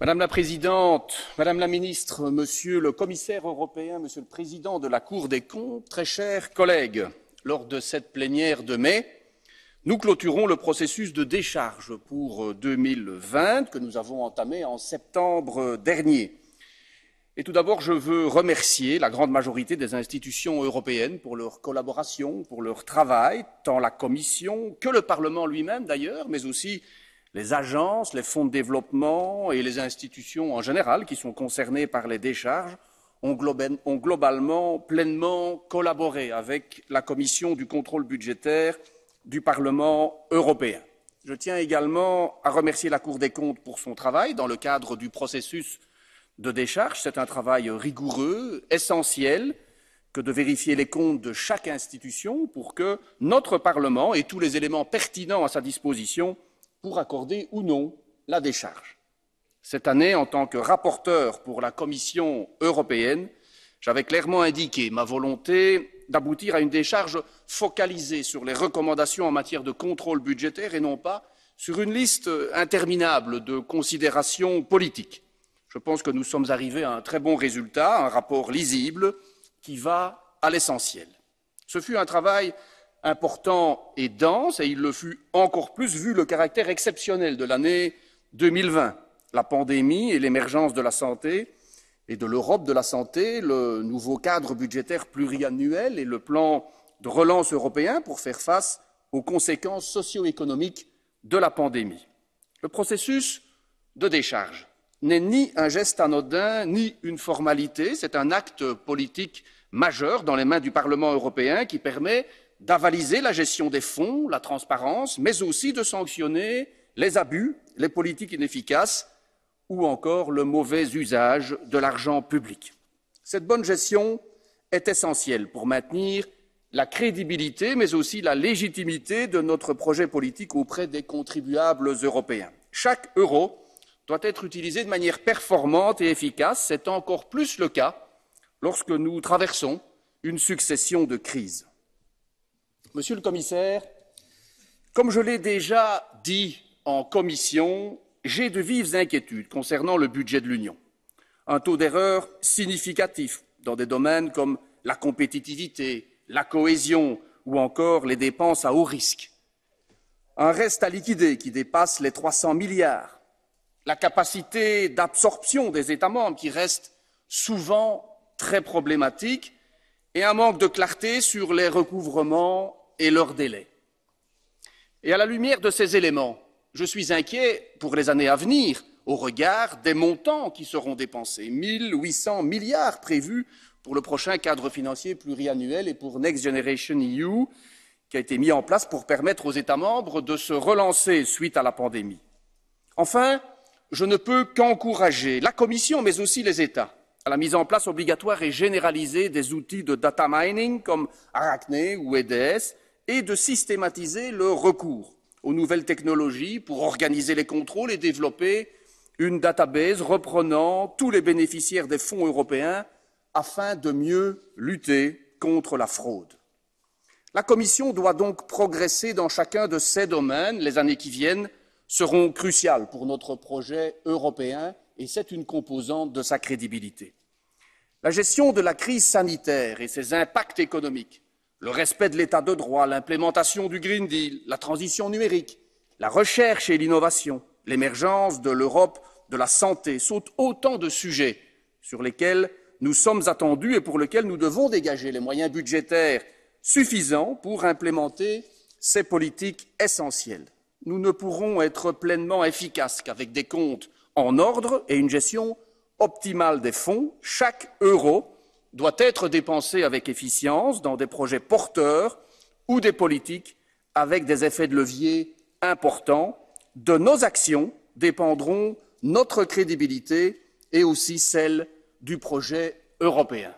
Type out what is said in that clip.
Madame la Présidente, Madame la Ministre, Monsieur le Commissaire européen, Monsieur le Président de la Cour des comptes, très chers collègues, lors de cette plénière de mai, nous clôturons le processus de décharge pour 2020 que nous avons entamé en septembre dernier. Et tout d'abord, je veux remercier la grande majorité des institutions européennes pour leur collaboration, pour leur travail, tant la Commission que le Parlement lui-même d'ailleurs, mais aussi les agences, les fonds de développement et les institutions en général qui sont concernées par les décharges ont, globalement pleinement collaboré avec la Commission du contrôle budgétaire du Parlement européen. Je tiens également à remercier la Cour des comptes pour son travail dans le cadre du processus de décharge. C'est un travail rigoureux, essentiel, que de vérifier les comptes de chaque institution pour que notre Parlement et tous les éléments pertinents à sa disposition pour accorder ou non la décharge. Cette année, en tant que rapporteur pour la Commission européenne, j'avais clairement indiqué ma volonté d'aboutir à une décharge focalisée sur les recommandations en matière de contrôle budgétaire et non pas sur une liste interminable de considérations politiques. Je pense que nous sommes arrivés à un très bon résultat, un rapport lisible qui va à l'essentiel. Ce fut un travail important et dense, et il le fut encore plus vu le caractère exceptionnel de l'année 2020. La pandémie et l'émergence de la santé et de l'Europe de la santé, le nouveau cadre budgétaire pluriannuel et le plan de relance européen pour faire face aux conséquences socio-économiques de la pandémie. Le processus de décharge n'est ni un geste anodin, ni une formalité, c'est un acte politique majeur dans les mains du Parlement européen qui permet d'avaliser la gestion des fonds, la transparence, mais aussi de sanctionner les abus, les politiques inefficaces ou encore le mauvais usage de l'argent public. Cette bonne gestion est essentielle pour maintenir la crédibilité, mais aussi la légitimité de notre projet politique auprès des contribuables européens. Chaque euro doit être utilisé de manière performante et efficace. C'est encore plus le cas lorsque nous traversons une succession de crises. Monsieur le commissaire, comme je l'ai déjà dit en commission, j'ai de vives inquiétudes concernant le budget de l'Union. Un taux d'erreur significatif dans des domaines comme la compétitivité, la cohésion ou encore les dépenses à haut risque. Un reste à liquider qui dépasse les 300 milliards. La capacité d'absorption des États membres qui reste souvent très problématique et un manque de clarté sur les recouvrements et leurs délais. Et à la lumière de ces éléments, je suis inquiet pour les années à venir au regard des montants qui seront dépensés, 1800 milliards prévus pour le prochain cadre financier pluriannuel et pour Next Generation EU, qui a été mis en place pour permettre aux États membres de se relancer suite à la pandémie. Enfin, je ne peux qu'encourager la Commission, mais aussi les États, à la mise en place obligatoire et généralisée des outils de data mining comme Arachne ou EDS, et de systématiser le recours aux nouvelles technologies pour organiser les contrôles et développer une database reprenant tous les bénéficiaires des fonds européens afin de mieux lutter contre la fraude. La Commission doit donc progresser dans chacun de ces domaines. Les années qui viennent seront cruciales pour notre projet européen et c'est une composante de sa crédibilité. La gestion de la crise sanitaire et ses impacts économiques le respect de l'état de droit, l'implémentation du Green Deal, la transition numérique, la recherche et l'innovation, l'émergence de l'Europe de la santé sont autant de sujets sur lesquels nous sommes attendus et pour lesquels nous devons dégager les moyens budgétaires suffisants pour implémenter ces politiques essentielles. Nous ne pourrons être pleinement efficaces qu'avec des comptes en ordre et une gestion optimale des fonds. Chaque euro doit être dépensé avec efficience dans des projets porteurs ou des politiques avec des effets de levier importants. De nos actions dépendront notre crédibilité et aussi celle du projet européen.